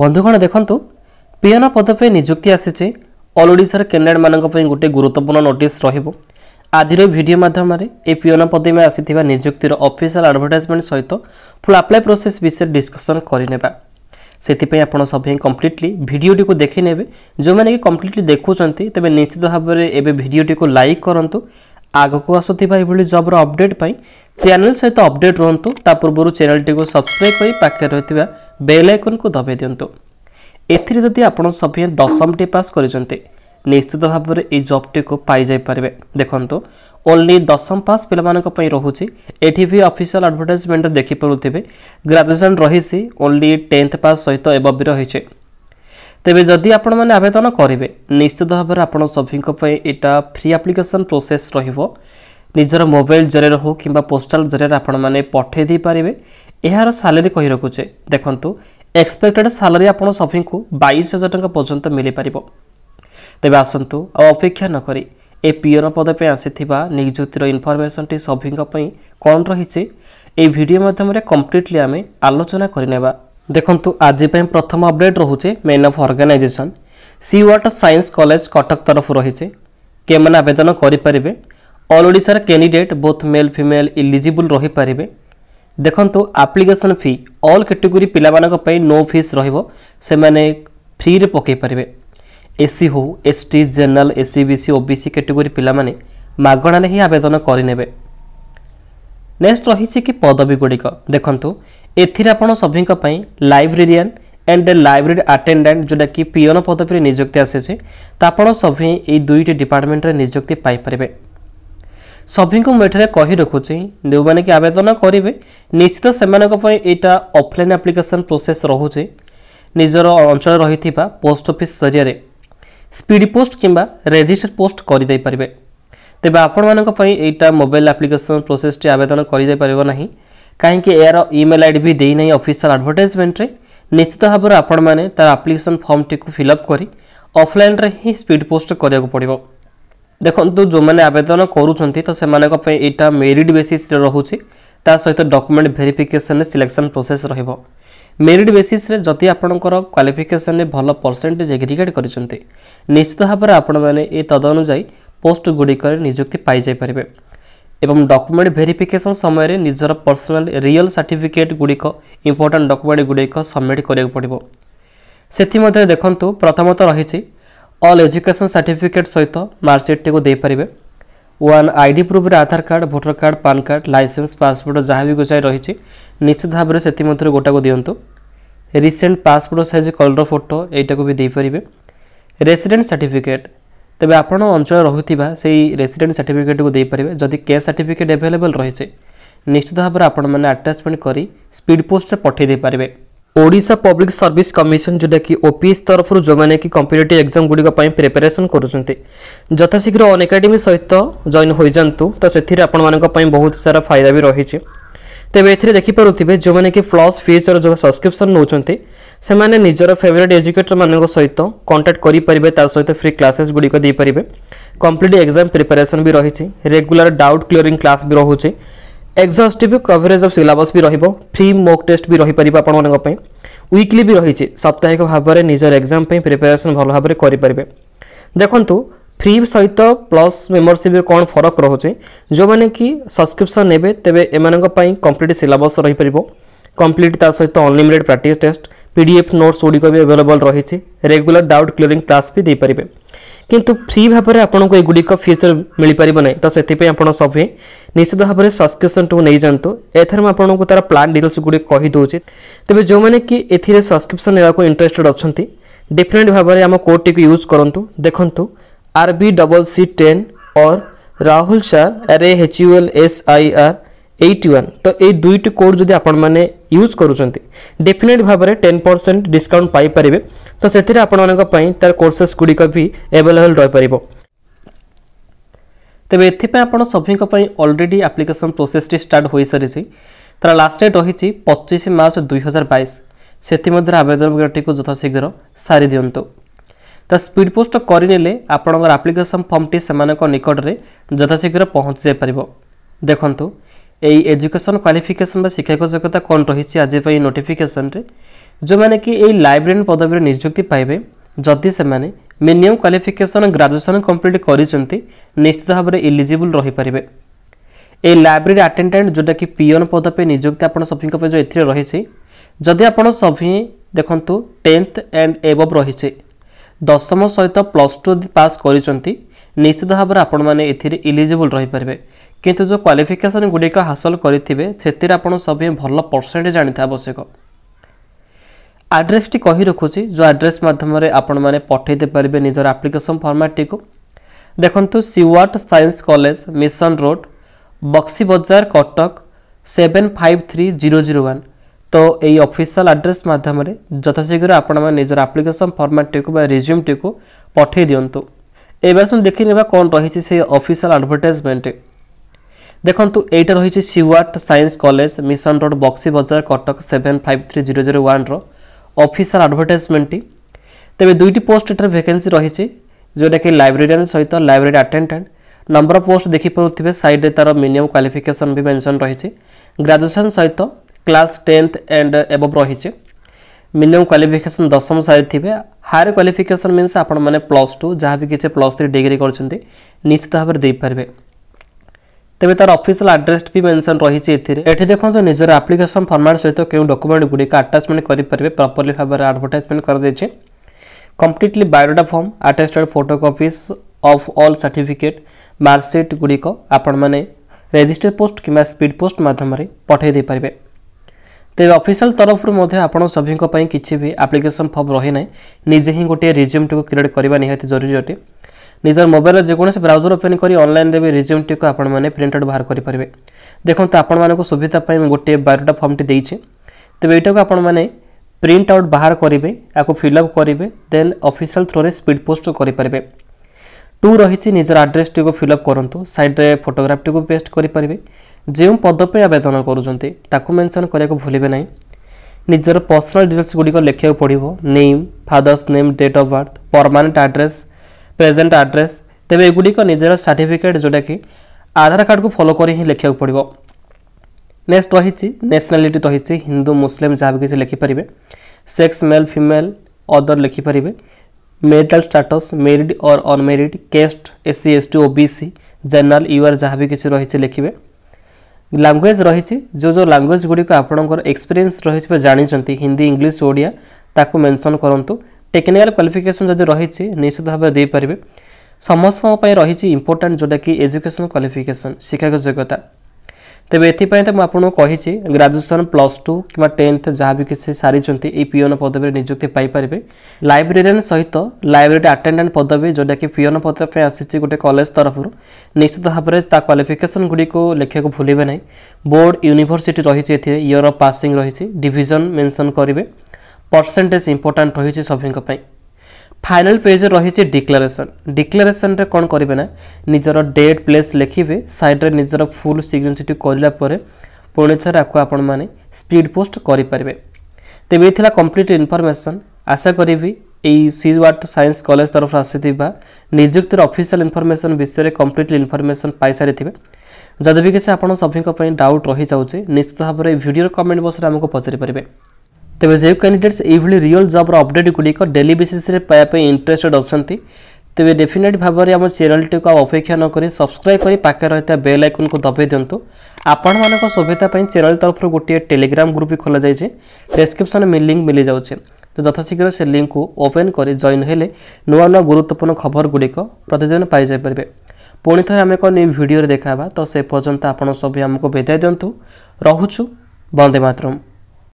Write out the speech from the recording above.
বন্ধুগণ দেখন্তু ପିଅନ ପଦ ପାଇଁ ନିଯୁକ୍ତି ଆସିଛି ଅଲ୍ ଓଡ଼ିଶାର କ୍ୟାଣ୍ଡିଡେଟ୍ମାନଙ୍କ ପାଇଁ ଗୋଟିଏ ଗୁରୁତ୍ୱପୂର୍ଣ୍ଣ ନୋଟିସ୍ ରହିବ ଆଜିର ଭିଡ଼ିଓ ମାଧ୍ୟମରେ ଏହି ପିଅନ ପଦବୀ ପାଇଁ ଆସିଥିବା ନିଯୁକ୍ତିର ଅଫିସିଆଲ ଆଡ଼ଭର୍ଟାଇଜମେଣ୍ଟ ସହିତ ଫୁଲ୍ ଆପ୍ଲାଏ ପ୍ରୋସେସ୍ ବିଷୟରେ ଡିସ୍କସନ୍ କରିନେବା ସେଥିପାଇଁ ଆପଣ ସଭିଏଁ କମ୍ପ୍ଲିଟଲି ଭିଡ଼ିଓଟିକୁ ଦେଖିନେବେ ଯେଉଁମାନେ କି କମ୍ପ୍ଲିଟଲି ଦେଖୁଛନ୍ତି ତେବେ ନିଶ୍ଚିତ ଭାବରେ ଏବେ ଭିଡ଼ିଓଟିକୁ ଲାଇକ୍ କରନ୍ତୁ ଆଗକୁ ଆସୁଥିବା ଏଭଳି ଜବ୍ର ଅପଡେଟ୍ ପାଇଁ ଚ୍ୟାନେଲ୍ ସହିତ ଅପଡେଟ୍ ରୁହନ୍ତୁ ତା ପୂର୍ବରୁ ଚ୍ୟାନେଲ୍ଟିକୁ ସବସ୍କ୍ରାଇବ୍ କରି ପାଖରେ ରହିଥିବା ବେଲ୍ ଆଇକନ୍କୁ ଦବାଇ ଦିଅନ୍ତୁ ଏଥିରେ ଯଦି ଆପଣ ସଭିଏଁ ଦଶମଟି ପାସ୍ କରିଛନ୍ତି ନିଶ୍ଚିତ ଭାବରେ ଏହି ଜବ୍ଟିକୁ ପାଇଯାଇପାରିବେ ଦେଖନ୍ତୁ ଓନ୍ଲି ଦଶମ ପାସ୍ ପିଲାମାନଙ୍କ ପାଇଁ ରହୁଛି ଏଠି ବି ଅଫିସିଆଲ ଆଡ଼ଭର୍ଟାଇଜମେଣ୍ଟ ଦେଖିପାରୁଥିବେ ଗ୍ରାଜୁଏସନ୍ ରହିଛି ଓନ୍ଲି ଟେନ୍ଥ ପାସ୍ ସହିତ ଏବବ୍ ବି ରହିଛି তবে যদি আপনার মানে আবেদন করবে নিশ্চিত ভাবে আপনার সভিপ্রাই এটা ফ্রি আপ্লিকেসন প্রোসেস রহব নিজের মোবাইল জরিয়া হোক কিংবা পোস্টাল জরিয়া আপনার মানে পঠাই দিয়েপারে এর সালারি কী রকুছে দেখুন এক্সপেক্টেড সালারি আপনার সভি বাইশ হাজার টাকা পর্যন্ত মিলে পার তবে আসন্তু অপেক্ষা নকরি এ পিওন পদপে আসি নিযুক্তির ইনফরমেসনটি সভিপ্রাই কম রয়েছে এই ভিডিও মাধ্যমে কমপ্লিটলি আমি আলোচনা করে নেওয়া ଦେଖନ୍ତୁ ଆଜି ପାଇଁ ପ୍ରଥମ ଅପଡ଼େଟ୍ ରହୁଛି ମେନ୍ ଅଫ୍ ଅର୍ଗାନାଇଜେସନ୍ ସି ୱାଟର ସାଇନ୍ସ କଲେଜ କଟକ ତରଫରୁ ରହିଛି କେମାନେ ଆବେଦନ କରିପାରିବେ ଅଲ୍ ଓଡ଼ିଶାର candidate both male female eligible ରହିପାରିବେ ଦେଖନ୍ତୁ ଆପ୍ଲିକେସନ୍ ଫି ଅଲ୍ କାଟେଗୋରୀ ପିଲାମାନଙ୍କ ପାଇଁ ନୋ ଫିସ୍ ରହିବ ସେମାନେ ଫ୍ରିରେ ପକାଇ ପାରିବେ ଏସ୍ସି ହେଉ S T general S C B C O B C category ପିଲାମାନେ ମାଗଣାରେ ହିଁ ଆବେଦନ କରିନେବେ ନେକ୍ସଟ ରହିଛି କି ପଦବୀଗୁଡ଼ିକ ଦେଖନ୍ତୁ ଏଥିରେ ଆପଣ ସଭିଙ୍କ ପାଇଁ ଲାଇବ୍ରେରିଆନ୍ ଆଣ୍ଡ ଲାଇବ୍ରେରୀ ଆଟେଣ୍ଡାଣ୍ଟ ଯେଉଁଟାକି ପିଅନ ପଦବୀରେ ନିଯୁକ୍ତି ଆସିଛି ତ ଆପଣ ସଭି ଏଇ ଦୁଇଟି ଡିପାର୍ଟମେଣ୍ଟରେ ନିଯୁକ୍ତି ପାଇପାରିବେ ସଭିଙ୍କୁ ମୁଁ ଏଠାରେ କହି ରଖୁଛି ଯେଉଁମାନେ କି ଆବେଦନ କରିବେ ନିଶ୍ଚିତ ସେମାନଙ୍କ ପାଇଁ ଏଇଟା ଅଫଲାଇନ୍ ଆପ୍ଲିକେସନ୍ ପ୍ରୋସେସ୍ ରହୁଛି ନିଜର ଅଞ୍ଚଳରେ ରହିଥିବା ପୋଷ୍ଟ ଅଫିସ୍ ଜରିଆରେ ସ୍ପିଡ୍ ପୋଷ୍ଟ କିମ୍ବା ରେଜିଷ୍ଟର ପୋଷ୍ଟ କରିଦେଇପାରିବେ ତେବେ ଆପଣମାନଙ୍କ ପାଇଁ ଏଇଟା ମୋବାଇଲ୍ ଆପ୍ଲିକେସନ୍ ପ୍ରୋସେସ୍ଟି ଆବେଦନ କରିଦେଇପାରିବ ନାହିଁ କାହିଁକି ଏହାର ଇମେଲ୍ ଆଇ ଡ଼ି ବି ଦେଇନାହିଁ ଅଫିସିଆଲ୍ ଆଡ଼ଭର୍ଟାଇଜମେଣ୍ଟରେ ନିଶ୍ଚିତ ଭାବରେ ଆପଣମାନେ ତା'ର ଆପ୍ଲିକେସନ୍ ଫର୍ମଟିକୁ ଫିଲ୍ଅପ୍ କରି ଅଫ୍ଲାଇନ୍ରେ ହିଁ ସ୍ପିଡ୍ ପୋଷ୍ଟ କରିବାକୁ ପଡ଼ିବ ଦେଖନ୍ତୁ ଯେଉଁମାନେ ଆବେଦନ କରୁଛନ୍ତି ତ ସେମାନଙ୍କ ପାଇଁ ଏଇଟା ମେରିଟ୍ ବେସିସ୍ରେ ରହୁଛି ତା ସହିତ ଡକୁମେଣ୍ଟ ଭେରିଫିକେସନ୍ରେ ସିଲେକ୍ସନ୍ ପ୍ରୋସେସ୍ ରହିବ ମେରିଟ୍ ବେସିସ୍ରେ ଯଦି ଆପଣଙ୍କର କ୍ୱାଲିଫିକେସନ୍ରେ ଭଲ ପରସେଣ୍ଟେଜ୍ ଏଗ୍ରିଗେଟ୍ କରିଛନ୍ତି ନିଶ୍ଚିତ ଭାବରେ ଆପଣମାନେ ଏ ତଦନୁଯାୟୀ ପୋଷ୍ଟଗୁଡ଼ିକରେ ନିଯୁକ୍ତି ପାଇଯାଇପାରିବେ এবং ডকুমেন্ট ভেরিফিকেসন সময় নিজের পর্সনাল রিয়েল সার্টিফিকেট গুড়িক ইম্পর্টাট ডকুমেন্ট গুড়িক সবমিট করা পড়ব ସେଥିମଧ୍ୟରେ ଦେଖନ୍ତୁ ପ୍ରଥମତଃ ରହିଛି ଅଲ୍ ଏଜୁକେସନ୍ ସାର୍ଟିଫିକେଟ୍ ସହିତ ମାର୍କସିଟ୍ଟିକୁ ଦେଇପାରିବେ ୱାନ୍ ଆଇ ଡି ପ୍ରୁଫ୍ରେ Aadhaar card voter card PAN card licence passport ଯାହା ବି ଗୁଚାଇ ରହିଛି ନିଶ୍ଚିତ ଭାବରେ ସେଥିମଧ୍ୟରୁ ଗୋଟାକୁ ଦିଅନ୍ତୁ recent passport size colour photo ଏଇଟାକୁ ବି ଦେଇପାରିବେ ରେସିଡେଣ୍ଟ ସାର୍ଟିଫିକେଟ୍ তবে আপনার অঞ্চল রুথিবা সেই রেসিডেন্ট সার্টিফিকেটকে দিয়ে যদি কে সার্টিফিকেট এভেলেবল রয়েছে নিশ্চিত ভাবে আপনার মানে আটাচমেন্ট করে স্পিড পোস্টে পঠাই দিয়ে ওড়শা পব্লিক সর্ভিস কমিশন যেটা কি ওপিএস তরফ যে কম্পিটেটিভ এক্সাম গুড়ি প্রিপারেসন করছেন যথাশীঘ্র অনএকাডেমি সহ জয়েন হয়ে যাতে তো সে আপনার বহুত সারা ফাইদা বি রয়েছে তবে এতে দেখিপারে যে ফ্লস ফিজর যে সবসক্রিপশন নেওয়া ସେମାନେ ନିଜର ଫେଭରେଟ୍ ଏଜୁକେଟରମାନଙ୍କ ସହିତ କଣ୍ଟାକ୍ଟ କରିପାରିବେ ତା ସହିତ ଫ୍ରି କ୍ଲାସେସ୍ ଗୁଡ଼ିକ ଦେଇପାରିବେ କମ୍ପ୍ଲିଟ୍ ଏକ୍ଜାମ୍ ପ୍ରିପାରେସନ୍ ବି ରହିଛି ରେଗୁଲାର ଡାଉଟ୍ କ୍ଲିୟରିଂ କ୍ଲାସ୍ ବି ରହୁଛି ଏକ୍ଜଷ୍ଟଟିଭ୍ କଭରେଜ୍ ଅଫ୍ ସିଲାବସ୍ ବି ରହିବ ଫ୍ରି ମୋକ୍ ଟେଷ୍ଟ ବି ରହିପାରିବ ଆପଣମାନଙ୍କ ପାଇଁ ୱିକଲି ବି ରହିଛି ସାପ୍ତାହିକ ଭାବରେ ନିଜର ଏକ୍ଜାମ୍ ପାଇଁ ପ୍ରିପାରେସନ୍ ଭଲ ଭାବରେ କରିପାରିବେ ଦେଖନ୍ତୁ ଫ୍ରି ସହିତ ପ୍ଲସ୍ ମେମ୍ବରସିପ୍ରେ କ'ଣ ଫରକ ରହୁଛି ଯେଉଁମାନେ କି ସବସ୍କ୍ରିପ୍ସନ୍ ନେବେ ତେବେ ଏମାନଙ୍କ ପାଇଁ କମ୍ପ୍ଲିଟ୍ ସିଲାବସ୍ ରହିପାରିବ କମ୍ପ୍ଲିଟ୍ ତା ସହିତ unlimited practice test PDF notes গুড়িক বি আভেলেবল রয়েছে রেগুলার ডাউট ক্লিয়রিং ক্লাস বি দিয়ে কিন্তু ফ্রি ভাবে আপনার এগুড়িক ফিচর মিপার না তো সেই আপনার সবে নিশ্চিত ভাবে সবসক্রিপশনটু নিয়ে যাতে এর আপনার তার প্লান ডিটেলস গুড়ি কহিদেছি তবে যে কি এর সবসক্রিপশন নেওয়া ইন্টরেস্টেড অনেক ডেফিনেট ভাবে আমার কোডটি ইউজ করতু দেখুন R B double C ten or Rahul sir R A H U L S I R eighty one ତ ଏଇ ଦୁଇଟି କୋଡ଼୍ ଯଦି ଆପଣମାନେ ୟୁଜ୍ କରୁଛନ୍ତି ଡେଫିନେଟ୍ ଭାବରେ ଟେନ୍ ପରସେଣ୍ଟ ଡିସ୍କାଉଣ୍ଟ ପାଇପାରିବେ ତ ସେଥିରେ ଆପଣମାନଙ୍କ ପାଇଁ ତା'ର କୋର୍ସେସ୍ ଗୁଡ଼ିକ ବି ଆଭେଲେବଲ୍ ରହିପାରିବ ତେବେ ଏଥିପାଇଁ ଆପଣ ସଭିଙ୍କ ପାଇଁ ଅଲରେଡ଼ି ଆପ୍ଲିକେସନ୍ ପ୍ରୋସେସ୍ଟି ଷ୍ଟାର୍ଟ ହୋଇସାରିଛି ତା'ର ଲାଷ୍ଟ ଡେଟ୍ ରହିଛି ପଚିଶ ମାର୍ଚ୍ଚ ଦୁଇହଜାର ବାଇଶ ସେଥିମଧ୍ୟରେ ଆବେଦନ ପ୍ରକ୍ରିୟାଟିକୁ ଯଥାଶୀଘ୍ର ସାରି ଦିଅନ୍ତୁ ତା ସ୍ପିଡ୍ ପୋଷ୍ଟ କରିନେଲେ ଆପଣଙ୍କର ଆପ୍ଲିକେସନ୍ ଫର୍ମଟି ସେମାନଙ୍କ ନିକଟରେ ଯଥାଶୀଘ୍ର ପହଞ୍ଚି ଯାଇପାରିବ ଦେଖନ୍ତୁ ଏଇ ଏଜୁକେସନ୍ କ୍ୱାଲିଫିକେସନ୍ ବା ଶିକ୍ଷକ ଯୋଗ୍ୟତା କ'ଣ ରହିଛି ଆଜି ପାଇଁ ନୋଟିଫିକେସନ୍ରେ ଯେଉଁମାନେ କି ଏଇ ଲାଇବ୍ରେରୀ ପଦବୀରେ ନିଯୁକ୍ତି ପାଇବେ ଯଦି ସେମାନେ ମିନିମମ୍ କ୍ୱାଲିଫିକେସନ୍ ଗ୍ରାଜୁଏସନ୍ କମ୍ପ୍ଲିଟ୍ କରିଛନ୍ତି ନିଶ୍ଚିତ ଭାବରେ ଇଲିଜିବୁଲ୍ ରହିପାରିବେ এই লাইব্রেরি আটেডাট যেটাকি পিওন পদ পে নিযুক্তি আপনার সভিঙ্ যে এর রয়েছে যদি আপনার সভি দেখুন টেন্থ এন্ড এবভ রয়েছে দশম সহিত প্লস টু পাস করছেন নিশ্চিত ভাবে আপনার এলিজিবল রইপারে କିନ୍ତୁ ଯେଉଁ କ୍ୱାଲିଫିକେସନ୍ ଗୁଡ଼ିକ ହାସଲ କରିଥିବେ ସେଥିରେ ଆପଣ ସଭିଏଁ ଭଲ ପରସେଣ୍ଟ ଜାଣିଥିବା ଆବଶ୍ୟକ ଆଡ୍ରେସ୍ଟି କହି ରଖୁଛି ଯେଉଁ ଆଡ୍ରେସ୍ ମାଧ୍ୟମରେ ଆପଣମାନେ ପଠାଇ ଦେଇପାରିବେ ନିଜର ଆପ୍ଲିକେସନ୍ ଫର୍ମାଟ୍ଟିକୁ ଦେଖନ୍ତୁ ସିୱାଟ science college Mission Road Buxi Bazar Cuttack seven five three zero zero one ତ ଏଇ ଅଫିସିଆଲ୍ ଆଡ୍ରେସ୍ ମାଧ୍ୟମରେ ଯଥାଶୀଘ୍ର ଆପଣମାନେ ନିଜର ଆପ୍ଲିକେସନ୍ ଫର୍ମାଟ୍ଟିକୁ ବା ରିଜ୍ୟୁମ୍ଟିକୁ ପଠାଇ ଦିଅନ୍ତୁ ଏବେ ଆସନ୍ତୁ ଦେଖିନେବା କ'ଣ ରହିଛି ସେଇ ଅଫିସିଆଲ୍ ଆଡ଼ଭର୍ଟାଇଜମେଣ୍ଟ ଦେଖନ୍ତୁ ଏଇଟା ରହିଛି ସିୱାଟ science college Mission Road Buxi Bazar Cuttack seven five three zero zero ୱାନ୍ର ଅଫିସିଆଲ ଆଡ଼ଭର୍ଟାଇଜମେଣ୍ଟଟି ତେବେ ଦୁଇଟି ପୋଷ୍ଟ ଏଠାରେ ଭ୍ୟାକେନ୍ସି ରହିଛି ଯେଉଁଟାକି ଲାଇବ୍ରେରିଆନ୍ ସହିତ ଲାଇବ୍ରେରୀ ଆଟେଣ୍ଡାଣ୍ଟ ନମ୍ବର ପୋଷ୍ଟ ଦେଖିପାରୁଥିବେ ସାଇଡ଼୍ରେ ତା'ର ମିନିମମ୍ କ୍ୱାଲିଫିକେସନ୍ ବି ମେନ୍ସନ୍ ରହିଛି ଗ୍ରାଜୁଏସନ୍ ସହିତ କ୍ଲାସ୍ ଟେନ୍ଥ ଆଣ୍ଡ ଏବଭ୍ ରହିଛି ମିନିମମ୍ କ୍ୱାଲିଫିକେସନ୍ ଦଶମ ସାଇଜ୍ ଥିବେ ହାୟର କ୍ୱାଲିଫିକେସନ୍ ମିନ୍ସ ଆପଣମାନେ ପ୍ଲସ୍ ଟୁ ଯାହା ବି କିଛି ପ୍ଲସ୍ ଥ୍ରୀ ଡିଗ୍ରୀ କରିଛନ୍ତି ନିଶ୍ଚିତ ଭାବରେ ଦେଇପାରିବେ ତେବେ ତାର ଅଫିସିଆଲ ଆଡ୍ରେସ୍ ବି ମେନସନ୍ ରହିଛି ଏଥିରେ ଏଠି ଦେଖନ୍ତୁ ନିଜର ଆପ୍ଲିକେସନ୍ ଫର୍ମାଟ୍ ସହିତ କେଉଁ ଡକୁମେଣ୍ଟ ଗୁଡ଼ିକ ଆଟାଚମେଣ୍ଟ କରିପାରିବେ ପ୍ରପରଲି ଭାବରେ ଆଡ଼ଭର୍ଟାଇଜମେଣ୍ଟ କରାଯାଇଛି completely biodata form attached photo copies of all certificate marksheet ଗୁଡ଼ିକ ଆପଣମାନେ ରେଜିଷ୍ଟର ପୋଷ୍ଟ କିମ୍ବା ସ୍ପିଡ୍ ପୋଷ୍ଟ ମାଧ୍ୟମରେ ପଠାଇ ଦେଇପାରିବେ ତେବେ ଅଫିସିଆଲ ତରଫରୁ ମଧ୍ୟ ଆପଣ ସଭିଙ୍କ ପାଇଁ କିଛି ବି ଆପ୍ଲିକେସନ୍ ଫର୍ମ ରହିନାହିଁ ନିଜେ ହିଁ ଗୋଟିଏ ରିଜ୍ୟୁମ୍ଟିକୁ କ୍ରିଏଟ୍ କରିବା ନିହାତି ଜରୁରୀ ଅଟେ ନିଜର ମୋବାଇଲର ଯେକୌଣସି ବ୍ରାଉଜର ଓପେନ୍ କରି ଅନଲାଇନ୍ରେ ବି ରିଜ୍ୟୁମ୍ଟିକୁ ଆପଣମାନେ ପ୍ରିଣ୍ଟ ଆଉଟ୍ ବାହାର କରିପାରିବେ ଦେଖନ୍ତୁ ଆପଣମାନଙ୍କୁ ସୁବିଧା ପାଇଁ ମୁଁ ଗୋଟିଏ ବାରଟା ଫର୍ମଟି ଦେଇଛି ତେବେ ଏଇଟାକୁ ଆପଣମାନେ ପ୍ରିଣ୍ଟ ଆଉଟ୍ ବାହାର କରିବେ ଆକୁ ଫିଲ୍ଅପ୍ କରିବେ ଦେନ୍ ଅଫିସିଆଲ ଥ୍ରୋରେ ସ୍ପିଡ୍ ପୋଷ୍ଟ କରିପାରିବେ ଟୁ ରହିଛି ନିଜର ଆଡ୍ରେସ୍ଟିକୁ ଫିଲ୍ଅପ୍ କରନ୍ତୁ ସାଇଡ଼୍ରେ ଫଟୋଗ୍ରାଫ୍ଟିକୁ ପେଷ୍ଟ କରିପାରିବେ ଯେଉଁ ପଦ ପାଇଁ ଆବେଦନ କରୁଛନ୍ତି ତାକୁ ମେନସନ୍ କରିବାକୁ ଭୁଲିବେ ନାହିଁ ନିଜର ପର୍ସନାଲ୍ ଡିଟେଲ୍ସ ଗୁଡ଼ିକ ଲେଖିବାକୁ ପଡ଼ିବ name father's name date of birth permanent address present address ତେବେ ଏଗୁଡ଼ିକ ନିଜର ସାର୍ଟିଫିକେଟ୍ ଯେଉଁଟାକି ଆଧାର କାର୍ଡ଼କୁ ଫଲୋ କରି ହିଁ ଲେଖିବାକୁ ପଡ଼ିବ ନେକ୍ସଟ ରହିଛି ନ୍ୟାସନାଲିଟି ରହିଛି ହିନ୍ଦୁ ମୁସଲିମ୍ ଯାହାବି କିଛି ଲେଖିପାରିବେ ସେକ୍ସ ମେଲ୍ ଫିମେଲ୍ ଅଦର ଲେଖିପାରିବେ marital status married or unmarried caste S C S T O B C general UR ଯାହାବି କିଛି ରହିଛି ଲେଖିବେ ଲାଙ୍ଗୁଏଜ୍ ରହିଛି ଯେଉଁ ଯେଉଁ ଲାଙ୍ଗୁଏଜ୍ ଗୁଡ଼ିକ ଆପଣଙ୍କର ଏକ୍ସପିରିଏନ୍ସ ରହିଛି ବା ଜାଣିଛନ୍ତି ହିନ୍ଦୀ ଇଂଲିଶ ଓଡ଼ିଆ ତାକୁ ମେନସନ୍ କରନ୍ତୁ ଟେକ୍ନିକାଲ କ୍ୱାଲିଫିକେସନ୍ ଯଦି ରହିଛି ନିଶ୍ଚିତ ଭାବେ ଦେଇପାରିବେ ସମସ୍ତଙ୍କ ପାଇଁ ରହିଛି ଇମ୍ପୋର୍ଟାଣ୍ଟ ଯେଉଁଟାକି ଏଜୁକେସନ୍ କ୍ୱାଲିଫିକେସନ୍ ଶିକ୍ଷାଗତ ଯୋଗ୍ୟତା ତେବେ ଏଥିପାଇଁ ତ ମୁଁ ଆପଣଙ୍କୁ କହିଛି ଗ୍ରାଜୁଏସନ୍ ପ୍ଲସ୍ ଟୁ କିମ୍ବା ଟେନ୍ଥ ଯାହା ବି କିଛି ସାରିଛନ୍ତି ଏଇ ପିଅନ ପଦବୀରେ ନିଯୁକ୍ତି ପାଇପାରିବେ ଲାଇବ୍ରେରିଆନ୍ ସହିତ ଲାଇବ୍ରେରୀ ଆଟେଣ୍ଡାଣ୍ଟ ପଦବୀ ଯେଉଁଟାକି ପିଅନ ପଦବୀ ପାଇଁ ଆସିଛି ଗୋଟେ କଲେଜ ତରଫରୁ ନିଶ୍ଚିତ ଭାବରେ ତା କ୍ୱାଲିଫିକେସନ୍ ଗୁଡ଼ିକୁ ଲେଖିବାକୁ ଭୁଲିବେ ନାହିଁ ବୋର୍ଡ଼ ୟୁନିଭର୍ସିଟି ରହିଛି ଏଥିରେ ଇୟର୍ ଅଫ୍ ପାସିଂ ରହିଛି ଡିଭିଜନ୍ ମେନ୍ସନ୍ କରିବେ ପରସେଣ୍ଟେଜ୍ ଇମ୍ପୋର୍ଟାଣ୍ଟ ରହିଛି ସଭିଙ୍କ ପାଇଁ ଫାଇନାଲ୍ ପେଜ୍ରେ ରହିଛି ଡିକ୍ଲାରେସନ୍ ଡିକ୍ଲାରେସନ୍ରେ କ'ଣ କରିବେ ନା ନିଜର ଡେଟ୍ ପ୍ଲେସ୍ ଲେଖିବେ ସାଇଡ଼୍ରେ ନିଜର ଫୁଲ୍ ସିଗ୍ନେଚର୍ଟି କରିଲା ପରେ ପୁଣି ଥରେ ଆକୁ ଆପଣମାନେ ସ୍ପିଡ଼୍ ପୋଷ୍ଟ କରିପାରିବେ ତେବେ ଏ ଥିଲା କମ୍ପ୍ଲିଟ୍ ଇନଫର୍ମେସନ୍ ଆଶା କରିବି এই সি ওয়াট সাইন্স কলেজ তরফ আসিথিবা নিযুক্তির অফিসিয়াল ইনফরমেশন বিষয়ে কমপ্লিটলি ইনফরমেশন পাইসারি যদি বি কিছু আপনার সভ্য ডাউট রয়েছে নিশ্চিত ভাবে ভিডিওর কমেন্ট বক্সরে আমাকে পচারিপারে ତେବେ ଯେଉଁ କ୍ୟାଣ୍ଡିଡେଟ୍ସ ଏଇଭଳି ରିଅଲ୍ ଜବ୍ର ଅପଡ଼େଟ୍କୁ ନେଇ ଡେଲି ବେସିସ୍ରେ ପାଇବା ପାଇଁ ଇଣ୍ଟରେଷ୍ଟେଡ୍ ଅଛନ୍ତି ତେବେ ଡେଫିନେଟ୍ ଭାବରେ ଆମ ଚ୍ୟାନେଲ୍ଟିକୁ ଆଉ ଅପେକ୍ଷା ନକରି ସବସ୍କ୍ରାଇବ୍ କରି ପାଖରେ ରହିଥିବା ବେଲ୍ ଆଇକନ୍କୁ ଦବାଇ ଦିଅନ୍ତୁ ଆପଣମାନଙ୍କ ସୁବିଧା ପାଇଁ ଚ୍ୟାନେଲ୍ ତରଫରୁ ଗୋଟିଏ ଟେଲିଗ୍ରାମ ଗ୍ରୁପ୍ ବି ଖୋଲାଯାଇଛି ଡେସ୍କ୍ରିପ୍ସନ୍ରେ ଲିଙ୍କ୍ ମିଳିଯାଉଛି ତ ଯଥାଶୀଘ୍ର ସେ ଲିଙ୍କ୍କୁ ଓପେନ୍ କରି ଜଏନ୍ ହେଲେ ନୂଆ ନୂଆ ଗୁରୁତ୍ୱପୂର୍ଣ୍ଣ ଖବରଗୁଡ଼ିକ ପ୍ରତିଦିନ ପାଇଯାଇପାରିବେ ପୁଣି ଥରେ ଆମେ ଏକ ନ୍ୟୁ ଭିଡ଼ିଓରେ ଦେଖା ହେବା ତ ସେ ପର୍ଯ୍ୟନ୍ତ ଆପଣ ସବୁ ଆମକୁ ବିଦାୟ ଦିଅନ୍ତୁ ରହୁଛୁ ବନ୍ଦେ ମାତରମ୍